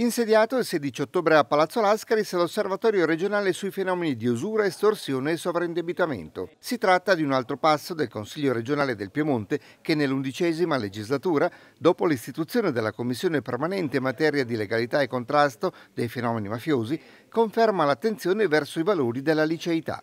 Insediato il 16 ottobre a Palazzo Lascaris l'osservatorio regionale sui fenomeni di usura, estorsione e sovraindebitamento. Si tratta di un altro passo del Consiglio regionale del Piemonte che nell'undicesima legislatura, dopo l'istituzione della Commissione permanente in materia di legalità e contrasto dei fenomeni mafiosi, conferma l'attenzione verso i valori della liceità.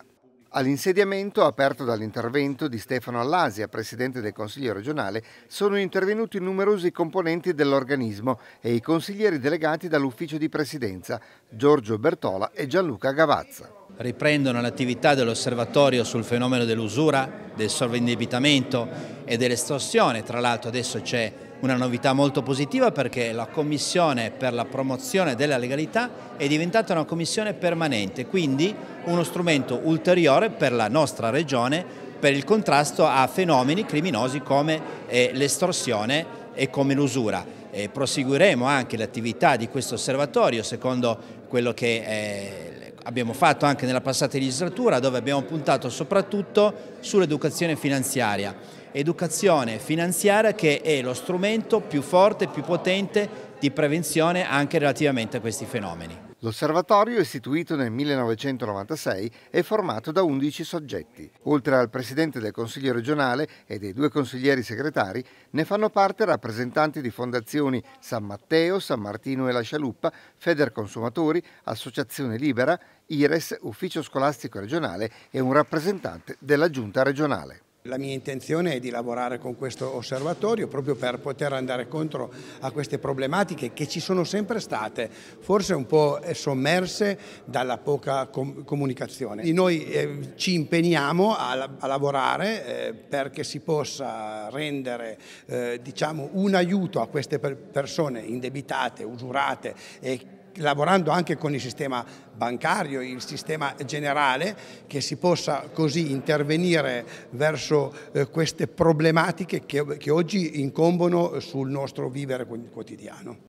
All'insediamento aperto dall'intervento di Stefano Allasia, presidente del Consiglio regionale, sono intervenuti numerosi componenti dell'organismo e i consiglieri delegati dall'ufficio di presidenza, Giorgio Bertola e Gianluca Gavazza. Riprendono l'attività dell'osservatorio sul fenomeno dell'usura, del sovraindebitamento e dell'estorsione. Tra l'altro adesso c'è una novità molto positiva perché la Commissione per la promozione della legalità è diventata una commissione permanente, quindi uno strumento ulteriore per la nostra regione per il contrasto a fenomeni criminosi come eh, l'estorsione e come l'usura. proseguiremo anche l'attività di questo osservatorio secondo quello che è eh, abbiamo fatto anche nella passata legislatura dove abbiamo puntato soprattutto sull'educazione finanziaria. Educazione finanziaria che è lo strumento più forte, più potente di prevenzione anche relativamente a questi fenomeni. L'osservatorio, istituito nel 1996, è formato da 11 soggetti. Oltre al presidente del Consiglio regionale e dei due consiglieri segretari, ne fanno parte rappresentanti di fondazioni San Matteo, San Martino e La Scialuppa, Feder Consumatori, Associazione Libera, IRES, Ufficio Scolastico Regionale e un rappresentante della Giunta regionale. La mia intenzione è di lavorare con questo osservatorio proprio per poter andare contro a queste problematiche che ci sono sempre state, forse un po' sommerse dalla poca com comunicazione. E noi eh, ci impegniamo a, a lavorare eh, perché si possa rendere eh, diciamo, un aiuto a queste persone indebitate, usurate e lavorando anche con il sistema bancario, il sistema generale, che si possa così intervenire verso eh, queste problematiche che, oggi incombono sul nostro vivere quotidiano.